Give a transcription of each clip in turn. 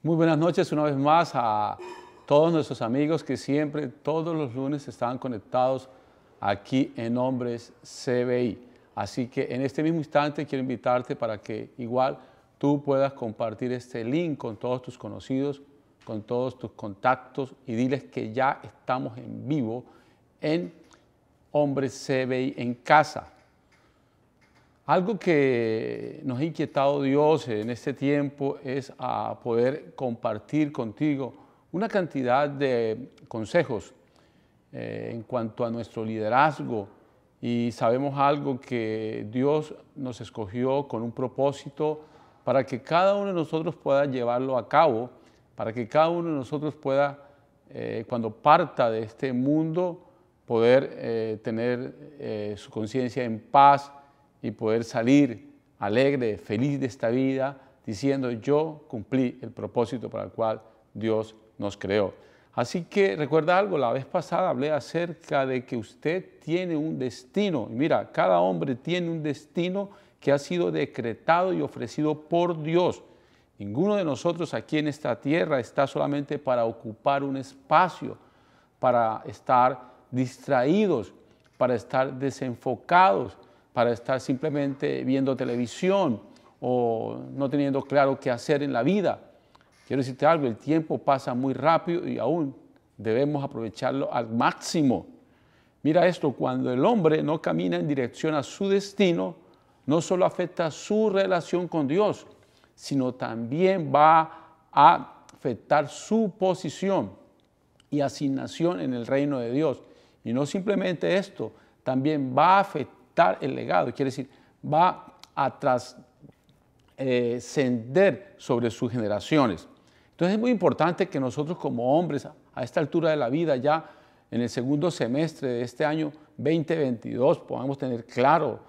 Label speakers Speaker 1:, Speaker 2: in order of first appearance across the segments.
Speaker 1: Muy buenas noches una vez más a todos nuestros amigos que siempre, todos los lunes, están conectados aquí en Hombres CBI. Así que en este mismo instante quiero invitarte para que igual tú puedas compartir este link con todos tus conocidos, con todos tus contactos y diles que ya estamos en vivo en Hombres CBI en casa. Algo que nos ha inquietado Dios en este tiempo es a poder compartir contigo una cantidad de consejos eh, en cuanto a nuestro liderazgo y sabemos algo que Dios nos escogió con un propósito para que cada uno de nosotros pueda llevarlo a cabo, para que cada uno de nosotros pueda, eh, cuando parta de este mundo, poder eh, tener su conciencia en paz, y poder salir alegre, feliz de esta vida, diciendo yo cumplí el propósito para el cual Dios nos creó. Así que recuerda algo, la vez pasada hablé acerca de que usted tiene un destino. Y mira, cada hombre tiene un destino que ha sido decretado y ofrecido por Dios. Ninguno de nosotros aquí en esta tierra está solamente para ocupar un espacio, para estar distraídos, para estar desenfocados, para estar simplemente viendo televisión o no teniendo claro qué hacer en la vida. Quiero decirte algo, el tiempo pasa muy rápido y aún debemos aprovecharlo al máximo. Mira esto, cuando el hombre no camina en dirección a su destino, no solo afecta su relación con Dios, sino también va a afectar su posición y asignación en el reino de Dios. Y no simplemente esto, también va a afectar el legado, quiere decir, va a trascender eh, sobre sus generaciones. Entonces es muy importante que nosotros como hombres a esta altura de la vida, ya en el segundo semestre de este año 2022, podamos tener claro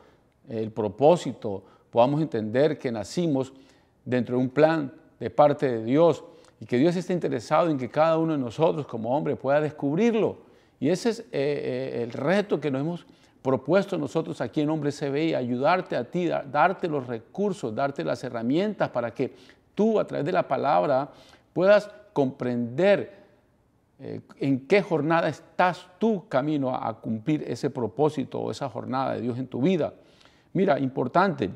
Speaker 1: el propósito, podamos entender que nacimos dentro de un plan de parte de Dios y que Dios está interesado en que cada uno de nosotros como hombre pueda descubrirlo. Y ese es eh, eh, el reto que nos hemos propuesto nosotros aquí en Hombre CBI, ayudarte a ti, darte los recursos, darte las herramientas para que tú a través de la palabra puedas comprender eh, en qué jornada estás tú camino a, cumplir ese propósito o esa jornada de Dios en tu vida. Mira, importante,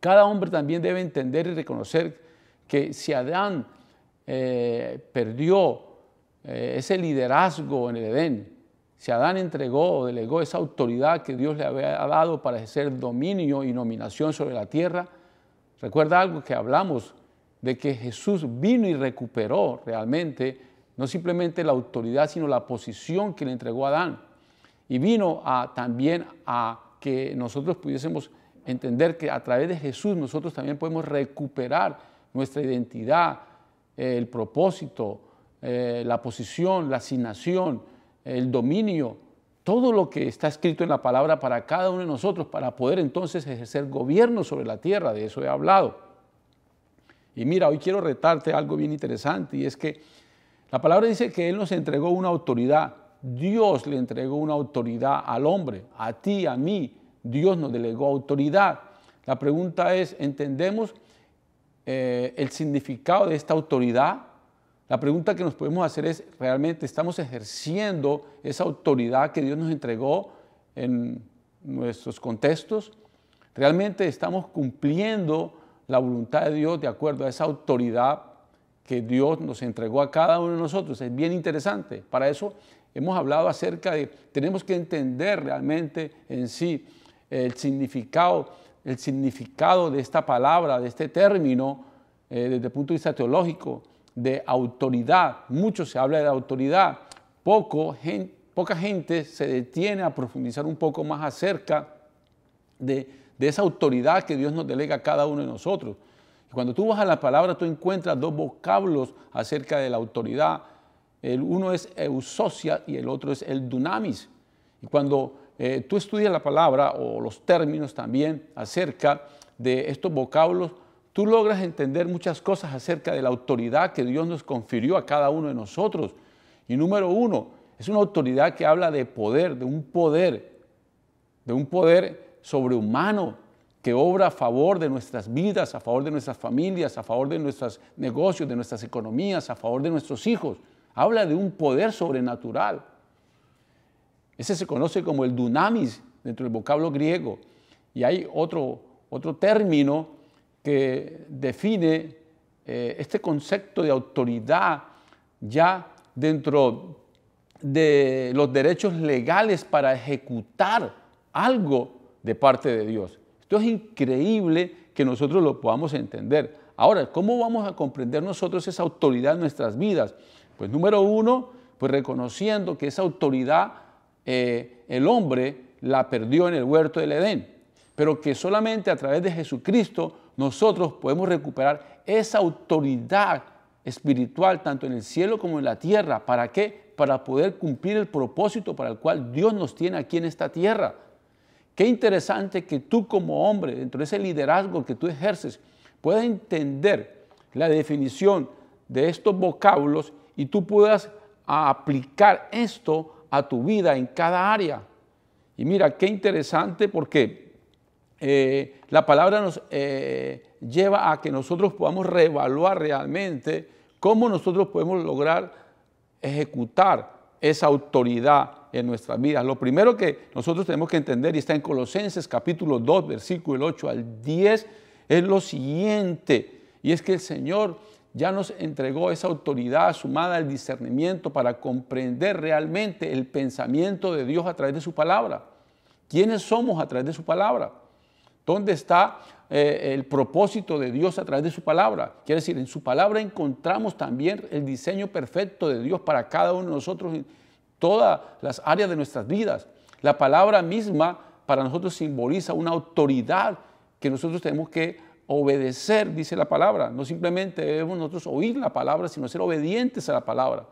Speaker 1: cada hombre también debe entender y reconocer que si Adán eh, perdió eh, ese liderazgo en el Edén, si Adán entregó o delegó esa autoridad que Dios le había dado para ejercer dominio y nominación sobre la tierra, recuerda algo que hablamos de que Jesús vino y recuperó realmente no simplemente la autoridad, sino la posición que le entregó Adán. Y vino también a que nosotros pudiésemos entender que a través de Jesús nosotros también podemos recuperar nuestra identidad, el propósito, eh, la posición, la asignación, el dominio, todo lo que está escrito en la palabra para cada uno de nosotros, para poder entonces ejercer gobierno sobre la tierra, de eso he hablado. Y mira, hoy quiero retarte algo bien interesante, y es que la palabra dice que Él nos entregó una autoridad, Dios le entregó una autoridad al hombre, a ti, a mí, Dios nos delegó autoridad. La pregunta es, ¿entendemos eh, el significado de esta autoridad? La pregunta que nos podemos hacer es, ¿realmente estamos ejerciendo esa autoridad que Dios nos entregó en nuestros contextos? ¿Realmente estamos cumpliendo la voluntad de Dios de acuerdo a esa autoridad que Dios nos entregó a cada uno de nosotros? Es bien interesante. Para eso hemos hablado acerca de, tenemos que entender realmente en sí el significado, el significado de esta palabra, de este término, eh, desde el punto de vista teológico de autoridad, mucho se habla de autoridad, Poco, poca gente se detiene a profundizar un poco más acerca de, esa autoridad que Dios nos delega a cada uno de nosotros. Y cuando tú vas a la palabra, tú encuentras dos vocablos acerca de la autoridad. El uno es eusocia y el otro es el dunamis. Y cuando eh, tú estudias la palabra o los términos también acerca de estos vocablos, tú logras entender muchas cosas acerca de la autoridad que Dios nos confirió a cada uno de nosotros. Y número uno, es una autoridad que habla de poder, de un poder, de un poder sobrehumano que obra a favor de nuestras vidas, a favor de nuestras familias, a favor de nuestros negocios, de nuestras economías, a favor de nuestros hijos. Habla de un poder sobrenatural. Ese se conoce como el dunamis dentro del vocablo griego. Y hay otro, otro término que define eh, este concepto de autoridad ya dentro de los derechos legales para ejecutar algo de parte de Dios. Esto es increíble que nosotros lo podamos entender. Ahora, ¿cómo vamos a comprender nosotros esa autoridad en nuestras vidas? Pues número uno, pues reconociendo que esa autoridad eh, el hombre la perdió en el huerto del Edén, pero que solamente a través de Jesucristo nosotros podemos recuperar esa autoridad espiritual tanto en el cielo como en la tierra. ¿Para qué? Para poder cumplir el propósito para el cual Dios nos tiene aquí en esta tierra. Qué interesante que tú como hombre, dentro de ese liderazgo que tú ejerces, puedas entender la definición de estos vocábulos y tú puedas ah, aplicar esto a tu vida en cada área. Y mira, qué interesante porque eh, la palabra nos eh, lleva a que nosotros podamos reevaluar realmente cómo nosotros podemos lograr ejecutar esa autoridad en nuestras vidas. Lo primero que nosotros tenemos que entender, y está en Colosenses capítulo 2, versículo 8 al 10, es lo siguiente, y es que el Señor ya nos entregó esa autoridad sumada al discernimiento para comprender realmente el pensamiento de Dios a través de su palabra. ¿Quiénes somos a través de su palabra? ¿Dónde está eh, el propósito de Dios a través de su palabra? Quiere decir, en su palabra encontramos también el diseño perfecto de Dios para cada uno de nosotros en todas las áreas de nuestras vidas. La palabra misma para nosotros simboliza una autoridad que nosotros tenemos que obedecer, dice la palabra. No simplemente debemos nosotros oír la palabra, sino ser obedientes a la palabra.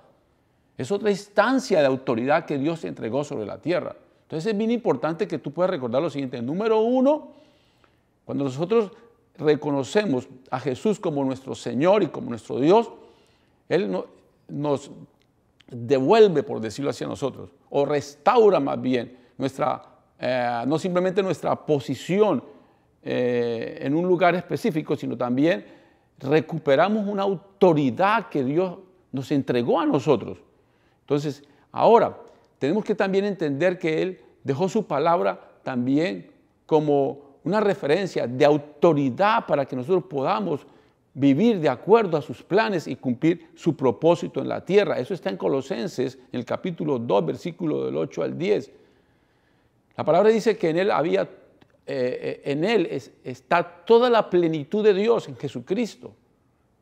Speaker 1: Es otra instancia de autoridad que Dios entregó sobre la tierra. Entonces es bien importante que tú puedas recordar lo siguiente. Número uno, cuando nosotros reconocemos a Jesús como nuestro Señor y como nuestro Dios, Él nos devuelve, por decirlo así, a nosotros, o restaura más bien nuestra, eh, no simplemente nuestra posición eh, en un lugar específico, sino también recuperamos una autoridad que Dios nos entregó a nosotros. Entonces, ahora, tenemos que también entender que Él dejó su palabra también como una referencia de autoridad para que nosotros podamos vivir de acuerdo a sus planes y cumplir su propósito en la tierra. Eso está en Colosenses, en el capítulo 2, versículo del 8 al 10. La palabra dice que en él había, eh, eh, en él está toda la plenitud de Dios en Jesucristo,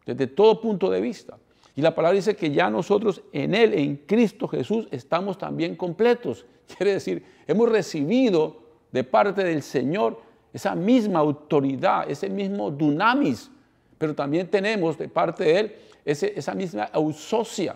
Speaker 1: desde todo punto de vista. Y la palabra dice que ya nosotros en Él, en Cristo Jesús, estamos también completos. Quiere decir, hemos recibido de parte del Señor esa misma autoridad, ese mismo dunamis, pero también tenemos de parte de Él esa misma ausocia,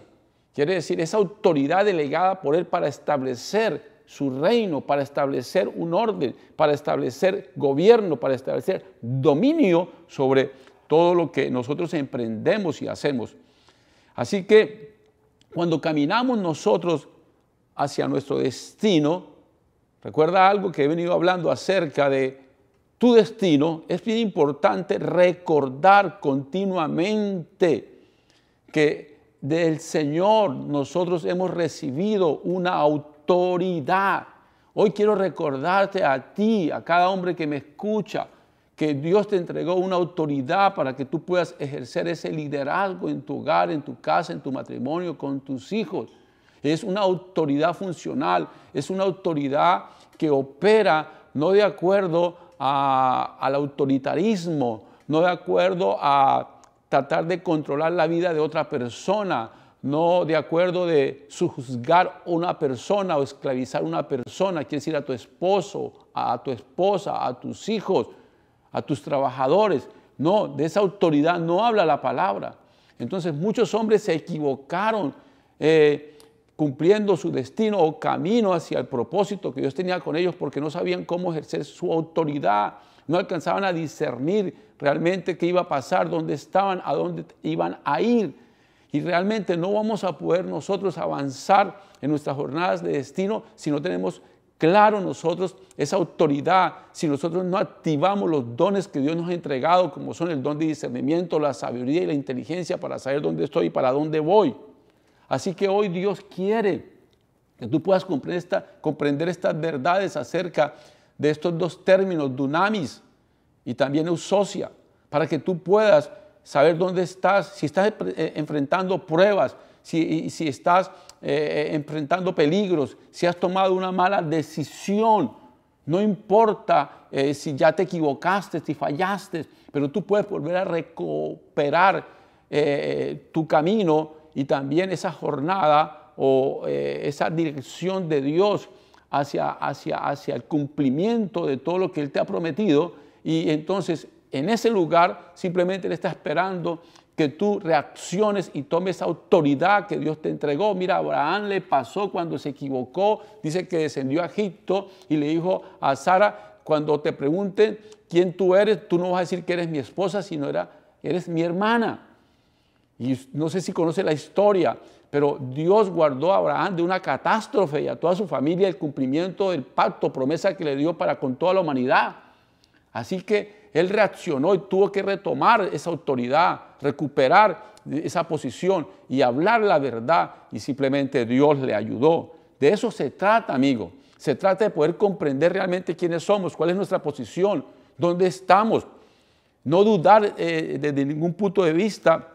Speaker 1: quiere decir esa autoridad delegada por Él para establecer su reino, para establecer un orden, para establecer gobierno, para establecer dominio sobre todo lo que nosotros emprendemos y hacemos. Así que cuando caminamos nosotros hacia nuestro destino, recuerda algo que he venido hablando acerca de tu destino, es bien importante recordar continuamente que del Señor nosotros hemos recibido una autoridad. Hoy quiero recordarte a ti, a cada hombre que me escucha, que Dios te entregó una autoridad para que tú puedas ejercer ese liderazgo en tu hogar, en tu casa, en tu matrimonio, con tus hijos. Es una autoridad funcional, es una autoridad que opera no de acuerdo al autoritarismo, no de acuerdo a tratar de controlar la vida de otra persona, no de acuerdo de juzgar una persona o esclavizar a una persona, quiere decir a tu esposo, a tu esposa, a tus hijos, a tus trabajadores. No, de esa autoridad no habla la palabra. Entonces muchos hombres se equivocaron. Eh, cumpliendo su destino o camino hacia el propósito que Dios tenía con ellos porque no sabían cómo ejercer su autoridad, no alcanzaban a discernir realmente qué iba a pasar, dónde estaban, a dónde iban a ir. Y realmente no vamos a poder nosotros avanzar en nuestras jornadas de destino si no tenemos claro nosotros esa autoridad, si nosotros no activamos los dones que Dios nos ha entregado, como son el don de discernimiento, la sabiduría y la inteligencia para saber dónde estoy y para dónde voy. Así que hoy Dios quiere que tú puedas comprender, estas verdades acerca de estos dos términos, dunamis y también eusocia, para que tú puedas saber dónde estás, si estás eh, enfrentando pruebas, si, si estás eh, eh, enfrentando peligros, si has tomado una mala decisión. No importa si ya te equivocaste, si fallaste, pero tú puedes volver a recuperar tu camino y también esa jornada o eh, esa dirección de Dios hacia, hacia, hacia el cumplimiento de todo lo que Él te ha prometido. Y entonces en ese lugar simplemente le está esperando que tú reacciones y tomes esa autoridad que Dios te entregó. Mira, Abraham le pasó cuando se equivocó, dice que descendió a Egipto y le dijo a Sara, cuando te pregunten quién tú eres, tú no vas a decir que eres mi esposa, sino era, eres mi hermana. Y no sé si conoce la historia, pero Dios guardó a Abraham de una catástrofe y a toda su familia el cumplimiento del pacto, promesa que le dio para con toda la humanidad. Así que él reaccionó y tuvo que retomar esa autoridad, recuperar esa posición y hablar la verdad y simplemente Dios le ayudó. De eso se trata, amigo. Se trata de poder comprender realmente quiénes somos, cuál es nuestra posición, dónde estamos. No dudar eh, desde ningún punto de vista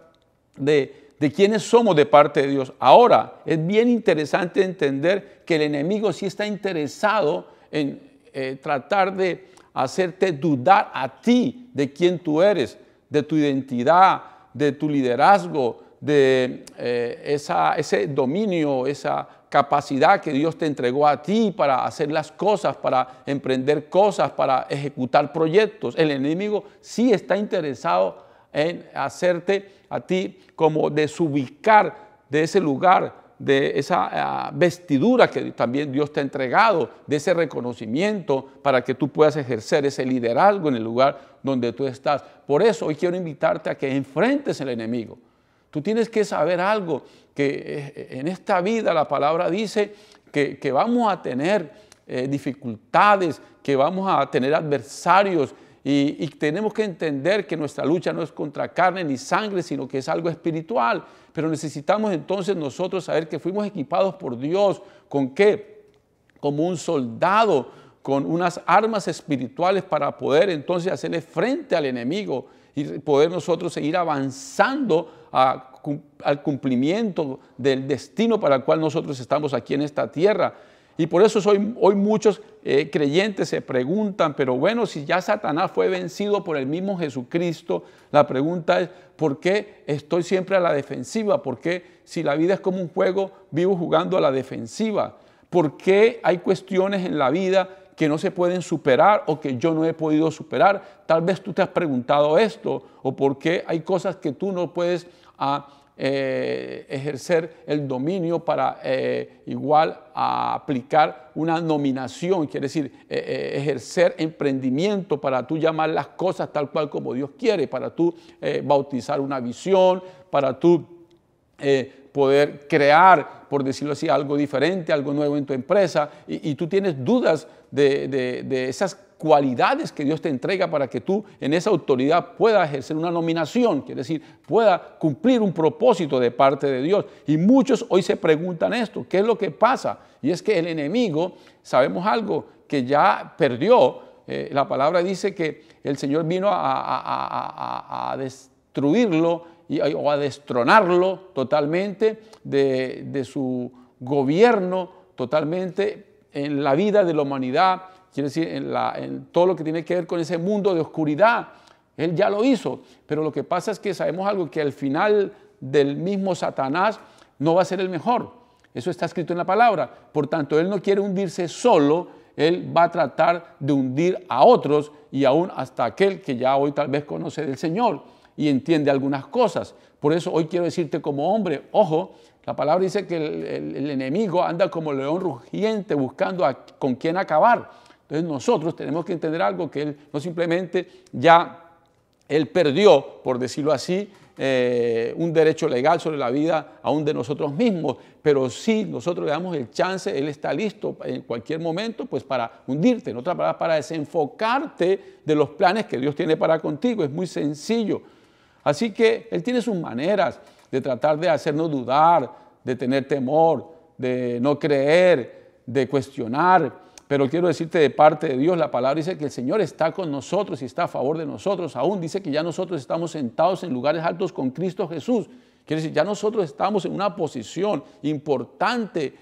Speaker 1: de, de quiénes somos de parte de Dios. Ahora, es bien interesante entender que el enemigo sí está interesado en eh, tratar de hacerte dudar a ti de quién tú eres, de tu identidad, de tu liderazgo, de eh, esa, ese dominio, esa capacidad que Dios te entregó a ti para hacer las cosas, para emprender cosas, para ejecutar proyectos. El enemigo sí está interesado en hacerte a ti como desubicar de ese lugar, de esa ah, vestidura que también Dios te ha entregado, de ese reconocimiento para que tú puedas ejercer ese liderazgo en el lugar donde tú estás. Por eso hoy quiero invitarte a que enfrentes al enemigo. Tú tienes que saber algo, que eh, en esta vida la palabra dice que, vamos a tener eh, dificultades, que vamos a tener adversarios, y, tenemos que entender que nuestra lucha no es contra carne ni sangre, sino que es algo espiritual. Pero necesitamos entonces nosotros saber que fuimos equipados por Dios. ¿Con qué? Como un soldado, con unas armas espirituales para poder entonces hacerle frente al enemigo y poder nosotros seguir avanzando al cumplimiento del destino para el cual nosotros estamos aquí en esta tierra. Y por eso hoy, hoy muchos eh, creyentes se preguntan, pero bueno, si ya Satanás fue vencido por el mismo Jesucristo, la pregunta es, ¿por qué estoy siempre a la defensiva? ¿Por qué si la vida es como un juego, vivo jugando a la defensiva? ¿Por qué hay cuestiones en la vida que no se pueden superar o que yo no he podido superar? Tal vez tú te has preguntado esto o por qué hay cosas que tú no puedes... Ah, eh, ejercer el dominio para eh, igual aplicar una nominación, quiere decir, eh, ejercer emprendimiento para tú llamar las cosas tal cual como Dios quiere, para tú bautizar una visión, para tú poder crear, por decirlo así, algo diferente, algo nuevo en tu empresa, y, y tú tienes dudas de, de, de esas cualidades que Dios te entrega para que tú en esa autoridad puedas ejercer una nominación, quiere decir, pueda cumplir un propósito de parte de Dios. Y muchos hoy se preguntan esto, ¿qué es lo que pasa? Y es que el enemigo, sabemos algo, que ya perdió. Eh, la palabra dice que el Señor vino a, destruirlo y, o a destronarlo totalmente de su gobierno, totalmente en la vida de la humanidad quiere decir, en, todo lo que tiene que ver con ese mundo de oscuridad. Él ya lo hizo, pero lo que pasa es que sabemos algo, que al final del mismo Satanás no va a ser el mejor. Eso está escrito en la palabra. Por tanto, él no quiere hundirse solo, él va a tratar de hundir a otros y aún hasta aquel que ya hoy tal vez conoce del Señor y entiende algunas cosas. Por eso hoy quiero decirte como hombre, ojo, la palabra dice que el, enemigo anda como león rugiente buscando con quién acabar. Entonces nosotros tenemos que entender algo que él no simplemente ya, él perdió, por decirlo así, eh, un derecho legal sobre la vida aún de nosotros mismos, pero sí nosotros le damos el chance, Él está listo en cualquier momento pues para hundirte, en otras palabras, para desenfocarte de los planes que Dios tiene para contigo, es muy sencillo. Así que Él tiene sus maneras de tratar de hacernos dudar, de tener temor, de no creer, de cuestionar, pero quiero decirte de parte de Dios, la palabra dice que el Señor está con nosotros y está a favor de nosotros. Aún dice que ya nosotros estamos sentados en lugares altos con Cristo Jesús. Quiere decir, ya nosotros estamos en una posición importante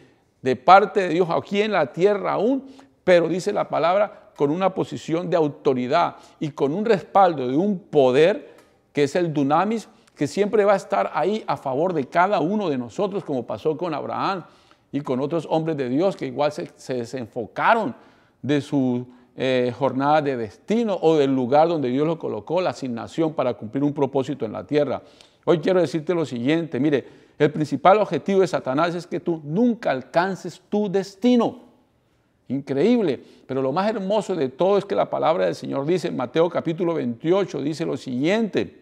Speaker 1: de parte de Dios aquí en la tierra aún, pero dice la palabra con una posición de autoridad y con un respaldo de un poder que es el dunamis, que siempre va a estar ahí a favor de cada uno de nosotros, como pasó con Abraham, y con otros hombres de Dios que igual se, desenfocaron de su eh, jornada de destino o del lugar donde Dios lo colocó, la asignación para cumplir un propósito en la tierra. Hoy quiero decirte lo siguiente, mire, el principal objetivo de Satanás es que tú nunca alcances tu destino. Increíble, pero lo más hermoso de todo es que la palabra del Señor dice en Mateo capítulo 28, dice lo siguiente,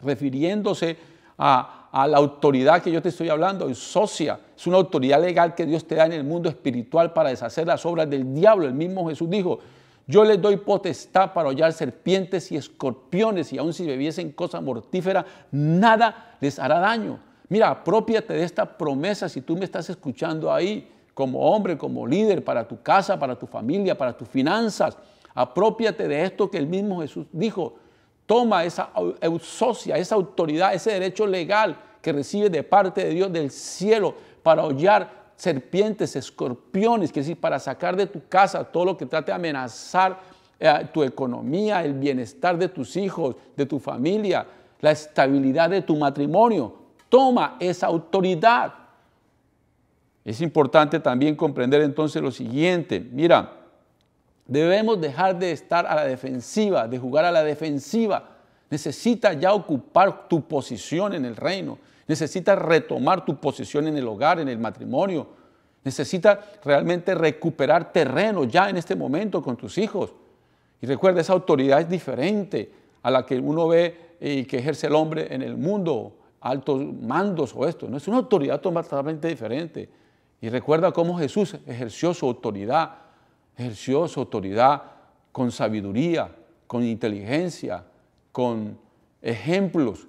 Speaker 1: refiriéndose a, a la autoridad que yo te estoy hablando, es socia, es una autoridad legal que Dios te da en el mundo espiritual para deshacer las obras del diablo. El mismo Jesús dijo, yo les doy potestad para hollar serpientes y escorpiones y aun si bebiesen cosa mortífera, nada les hará daño. Mira, apropiate de esta promesa si tú me estás escuchando ahí como hombre, como líder, para tu casa, para tu familia, para tus finanzas. Apropiate de esto que el mismo Jesús dijo. Toma esa socia, esa autoridad, ese derecho legal que recibe de parte de Dios del cielo para hollar serpientes, escorpiones, que es decir, para sacar de tu casa todo lo que trate de amenazar eh, tu economía, el bienestar de tus hijos, de tu familia, la estabilidad de tu matrimonio. Toma esa autoridad. Es importante también comprender entonces lo siguiente. Mira, Debemos dejar de estar a la defensiva, de jugar a la defensiva. Necesitas ya ocupar tu posición en el reino. Necesitas retomar tu posición en el hogar, en el matrimonio. Necesitas realmente recuperar terreno ya en este momento con tus hijos. Y recuerda, esa autoridad es diferente a la que uno ve y eh, que ejerce el hombre en el mundo, altos mandos o esto. No es una autoridad totalmente diferente. Y recuerda cómo Jesús ejerció su autoridad ejerció su autoridad con sabiduría, con inteligencia, con ejemplos.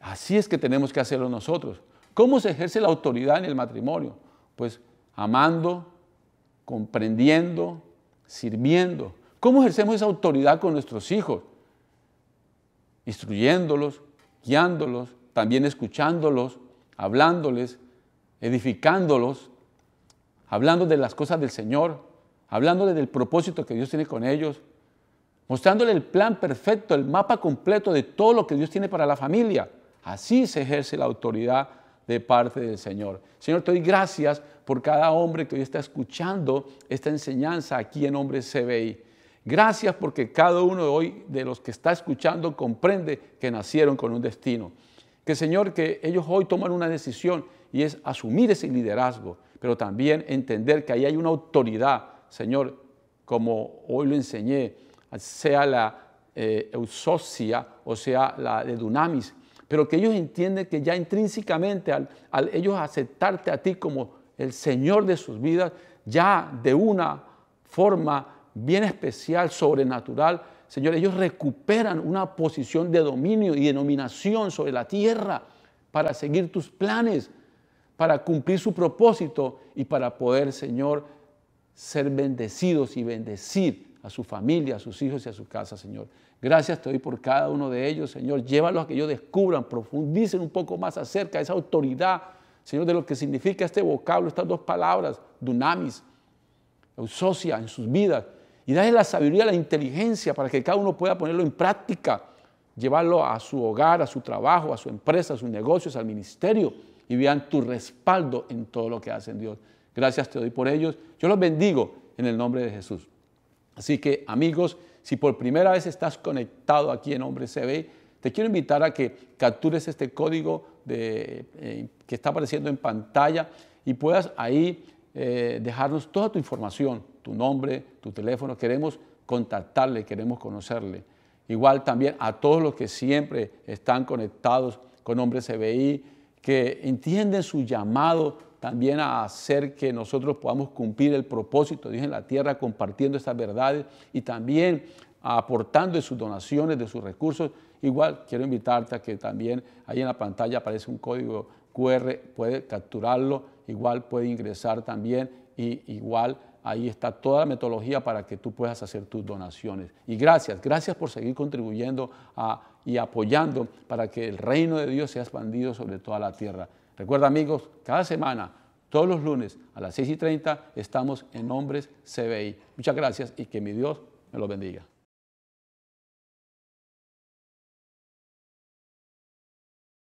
Speaker 1: Así es que tenemos que hacerlo nosotros. ¿Cómo se ejerce la autoridad en el matrimonio? Pues amando, comprendiendo, sirviendo. ¿Cómo ejercemos esa autoridad con nuestros hijos? Instruyéndolos, guiándolos, también escuchándolos, hablándoles, edificándolos, hablando de las cosas del Señor, hablándole del propósito que Dios tiene con ellos, mostrándole el plan perfecto, el mapa completo de todo lo que Dios tiene para la familia. Así se ejerce la autoridad de parte del Señor. Señor, te doy gracias por cada hombre que hoy está escuchando esta enseñanza aquí en Hombres CBI. Gracias porque cada uno de hoy de los que está escuchando comprende que nacieron con un destino. Que Señor, que ellos hoy toman una decisión y es asumir ese liderazgo pero también entender que ahí hay una autoridad, Señor, como hoy lo enseñé, sea la eh, eusocia o sea la de dunamis, pero que ellos entienden que ya intrínsecamente al, al ellos aceptarte a ti como el Señor de sus vidas, ya de una forma bien especial, sobrenatural, Señor, ellos recuperan una posición de dominio y denominación sobre la tierra para seguir tus planes para cumplir su propósito y para poder, Señor, ser bendecidos y bendecir a su familia, a sus hijos y a su casa, Señor. Gracias te doy por cada uno de ellos, Señor. Llévalos a que ellos descubran, profundicen un poco más acerca de esa autoridad, Señor, de lo que significa este vocablo, estas dos palabras, dunamis, socia en sus vidas. Y dale la sabiduría, la inteligencia para que cada uno pueda ponerlo en práctica, llevarlo a su hogar, a su trabajo, a su empresa, a sus negocios, al ministerio y vean tu respaldo en todo lo que hacen, Dios. Gracias te doy por ellos. Yo los bendigo en el nombre de Jesús. Así que, amigos, si por primera vez estás conectado aquí en Hombre CBI, te quiero invitar a que captures este código de, eh, que está apareciendo en pantalla y puedas ahí eh, dejarnos toda tu información, tu nombre, tu teléfono. Queremos contactarle, queremos conocerle. Igual también a todos los que siempre están conectados con Hombre CBI, que entienden su llamado también a hacer que nosotros podamos cumplir el propósito de Dios en la tierra compartiendo estas verdades y también aportando de sus donaciones, de sus recursos. Igual quiero invitarte a que también ahí en la pantalla aparece un código QR, puede capturarlo, igual puede ingresar también y igual Ahí está toda la metodología para que tú puedas hacer tus donaciones. Y gracias, gracias por seguir contribuyendo ah, y apoyando para que el reino de Dios sea expandido sobre toda la tierra. Recuerda amigos, cada semana, todos los lunes a las 6 y 30 estamos en Hombres CBI. Muchas gracias y que mi Dios me lo bendiga.